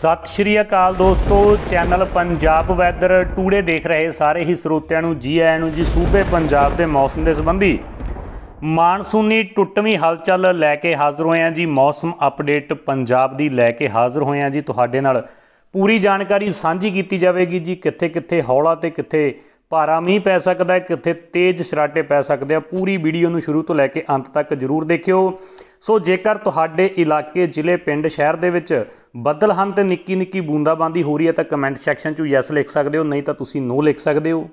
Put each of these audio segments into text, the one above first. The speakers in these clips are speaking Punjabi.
ਸਤਿ ਸ਼੍ਰੀ ਅਕਾਲ ਦੋਸਤੋ ਚੈਨਲ ਪੰਜਾਬ ਵੈਦਰ ਟੂਡੇ ਦੇਖ ਰਹੇ ਸਾਰੇ ਹੀ ਸਰੋਤਿਆਂ ਨੂੰ ਜੀ ਆਇਆਂ ਨੂੰ ਜੀ ਸੂਬੇ ਪੰਜਾਬ ਦੇ ਮੌਸਮ ਦੇ ਸੰਬੰਧੀ ਮਾਨਸੂਨੀ ਟੁੱਟਵੀਂ ਹਲਚਲ ਲੈ ਕੇ ਹਾਜ਼ਰ ਹੋਏ ਆ ਜੀ ਮੌਸਮ ਅਪਡੇਟ ਪੰਜਾਬ ਦੀ ਲੈ ਕੇ ਹਾਜ਼ਰ ਹੋਏ ਆ ਜੀ ਤੁਹਾਡੇ ਨਾਲ ਪੂਰੀ ਜਾਣਕਾਰੀ ਸਾਂਝੀ ਕੀਤੀ ਜਾਵੇਗੀ ਜੀ ਕਿੱਥੇ ਕਿੱਥੇ ਹੌਲਾ ਤੇ ਕਿੱਥੇ ਭਾਰਾ ਮੀਂਹ ਪੈ ਸਕਦਾ ਹੈ ਕਿੱਥੇ ਤੇਜ਼ ਸ਼ਰਾਟੇ ਪੈ ਸਕਦੇ ਆ ਪੂਰੀ ਵੀਡੀਓ ਨੂੰ ਸ਼ੁਰੂ ਤੋਂ ਲੈ ਕੇ ਅੰਤ ਤੱਕ ਜ਼ਰੂਰ ਦੇਖਿਓ ਸੋ ਜੇਕਰ ਤੁਹਾਡੇ ਇਲਾਕੇ ਜ਼ਿਲ੍ਹੇ ਪਿੰਡ ਸ਼ਹਿਰ ਦੇ ਵਿੱਚ ਬੱਦਲ ਹਨ ਤੇ ਨਿੱਕੀ ਨਿੱਕੀ ਬੂੰਦਾਬਾਂਦੀ ਹੋ ਰਹੀ ਹੈ ਤਾਂ ਕਮੈਂਟ ਸੈਕਸ਼ਨ 'ਚ ਯੈਸ ਲਿਖ ਸਕਦੇ ਹੋ ਨਹੀਂ ਤਾਂ ਤੁਸੀਂ ਨੋ ਲਿਖ ਸਕਦੇ ਹੋ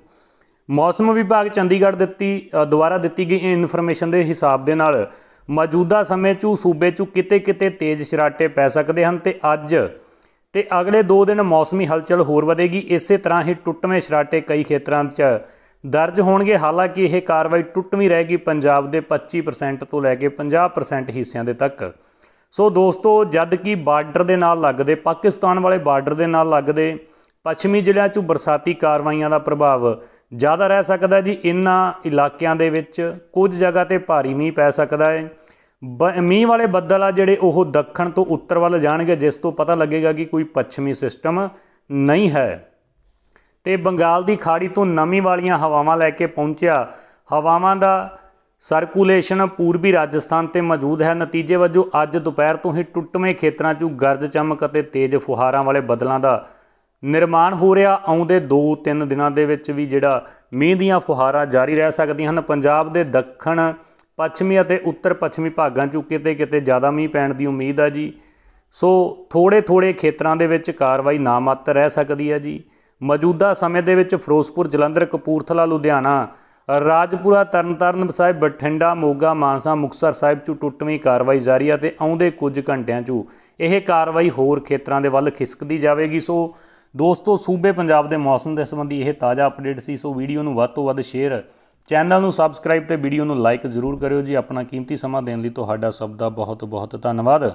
ਮੌਸਮ ਵਿਭਾਗ ਚੰਡੀਗੜ੍ਹ ਦਿੱਤੀ ਦੁਆਰਾ ਦਿੱਤੀ ਗਈ ਇਨਫੋਰਮੇਸ਼ਨ ਦੇ ਹਿਸਾਬ ਦੇ ਨਾਲ ਮੌਜੂਦਾ ਸਮੇਂ 'ਚ ਸੂਬੇ 'ਚ ਕਿਤੇ-ਕਿਤੇ ਤੇਜ਼ ਸ਼ਰਾਟੇ ਪੈ ਸਕਦੇ ਹਨ ਤੇ ਅੱਜ ਤੇ ਅਗਲੇ 2 ਦਿਨ ਮੌਸਮੀ ਹਲਚਲ ਹੋਰ ਵਧੇਗੀ ਇਸੇ ਤਰ੍ਹਾਂ ਹੀ ਟੁੱਟਵੇਂ ਸ਼ਰਾਟੇ ਕਈ ਖੇਤਰਾਂ 'ਚ ਦਰਜ ਹੋਣਗੇ ਹਾਲਾਂਕਿ ਇਹ ਕਾਰਵਾਈ ਟੁੱਟਵੀਂ ਰਹੇਗੀ ਪੰਜਾਬ ਦੇ 25% ਤੋਂ ਲੈ ਕੇ 50% ਹਿੱਸਿਆਂ ਦੇ ਤੱਕ ਸੋ ਦੋਸਤੋ ਜਦ ਕਿ ਬਾਰਡਰ ਦੇ ਨਾਲ ਲੱਗਦੇ ਪਾਕਿਸਤਾਨ ਵਾਲੇ ਬਾਰਡਰ ਦੇ ਨਾਲ ਲੱਗਦੇ ਪੱਛਮੀ ਜ਼ਿਲ੍ਹਿਆਂ 'ਚ ਬਰਸਾਤੀ ਕਾਰਵਾਈਆਂ ਦਾ ਪ੍ਰਭਾਵ ਜ਼ਿਆਦਾ ਰਹਿ ਸਕਦਾ ਜੀ ਇਨ੍ਹਾਂ ਇਲਾਕਿਆਂ ਦੇ ਵਿੱਚ ਕੁਝ ਜਗ੍ਹਾ ਤੇ ਭਾਰੀ ਮੀਂਹ ਪੈ ਸਕਦਾ ਹੈ ਮੀਂਹ ਵਾਲੇ ਬੱਦਲ ਆ ਜਿਹੜੇ ਉਹ ਦੱਖਣ ਤੋਂ ਉੱਤਰ ਵੱਲ ਜਾਣਗੇ ਜਿਸ ਤੋਂ ਪਤਾ ਲੱਗੇਗਾ ਕਿ ਕੋਈ ਪੱਛਮੀ ਸਿਸਟਮ ਨਹੀਂ ਹੈ ਤੇ ਬੰਗਾਲ ਦੀ ਖਾੜੀ ਤੋਂ ਨਮੀ ਵਾਲੀਆਂ ਹਵਾਵਾਂ ਲੈ ਕੇ ਪਹੁੰਚਿਆ ਹਵਾਵਾਂ ਦਾ ਸਰਕੂਲੇਸ਼ਨ ਪੂਰਬੀ ਰਾਜਸਥਾਨ ਤੇ ਮੌਜੂਦ ਹੈ ਨਤੀਜੇ ਵਜੋਂ ਅੱਜ ਦੁਪਹਿਰ ਤੋਂ ਹੀ ਟੁੱਟਵੇਂ ਖੇਤਰਾਂ 'ਚ ਗਰਜ ਚਮਕ ਅਤੇ ਤੇਜ਼ ਫੁਹਾਰਾਂ ਵਾਲੇ ਬੱਦਲਾਂ ਦਾ ਨਿਰਮਾਣ ਹੋ ਰਿਹਾ ਆਉਂਦੇ 2-3 ਦਿਨਾਂ ਦੇ ਵਿੱਚ ਵੀ ਜਿਹੜਾ ਮੀਂਹ ਦੀਆਂ ਫੁਹਾਰਾਂ ਜਾਰੀ ਰਹਿ ਸਕਦੀਆਂ ਹਨ ਪੰਜਾਬ ਦੇ ਦੱਖਣ ਪੱਛਮੀ ਅਤੇ ਉੱਤਰ ਪੱਛਮੀ ਭਾਗਾਂ 'ਚ ਕਿਤੇ ਕਿਤੇ ਜ਼ਿਆਦਾ ਮੀਂਹ ਪੈਣ ਦੀ ਉਮੀਦ ਆ ਜੀ ਸੋ ਥੋੜੇ ਥੋੜੇ ਖੇਤਰਾਂ ਦੇ ਵਿੱਚ ਕਾਰਵਾਈ ਨਾ ਮੱਤ ਰਹਿ ਸਕਦੀ ਹੈ ਜੀ ਮੌਜੂਦਾ ਸਮੇਂ ਦੇ ਵਿੱਚ ਫਿਰੋਜ਼ਪੁਰ ਜਲੰਧਰ ਕਪੂਰਥਲਾ ਲੁਧਿਆਣਾ ਰਾਜਪੁਰਾ ਤਰਨਤਾਰਨ ਸਾਹਿਬ ਬਠਿੰਡਾ ਮੋਗਾ ਮਾਨਸਾ ਮੁਕਸਰ ਸਾਹਿਬ 'ਚ ਟੁੱਟਵੀਂ ਕਾਰਵਾਈ ਜਾਰੀ ਹੈ ਤੇ ਆਉਂਦੇ ਕੁਝ ਘੰਟਿਆਂ 'ਚ ਇਹ ਕਾਰਵਾਈ ਹੋਰ ਖੇਤਰਾਂ ਦੇ ਵੱਲ ਖਿਸਕਦੀ ਜਾਵੇਗੀ ਸੋ ਦੋਸਤੋ ਸੂਬੇ ਪੰਜਾਬ ਦੇ ਮੌਸਮ ਦੇ ਸੰਬੰਧੀ ਇਹ ਤਾਜ਼ਾ ਅਪਡੇਟ ਸੀ ਸੋ ਵੀਡੀਓ ਨੂੰ ਵੱਧ ਤੋਂ ਵੱਧ ਸ਼ੇਅਰ ਚੈਨਲ ਨੂੰ ਸਬਸਕ੍ਰਾਈਬ ਤੇ ਵੀਡੀਓ ਨੂੰ ਲਾਈਕ ਜ਼ਰੂਰ ਕਰਿਓ ਜੀ ਆਪਣਾ ਕੀਮਤੀ ਸਮਾਂ ਦੇਣ ਲਈ ਤੁਹਾਡਾ ਸਭ ਦਾ ਬਹੁਤ ਬਹੁਤ ਧੰਨਵਾਦ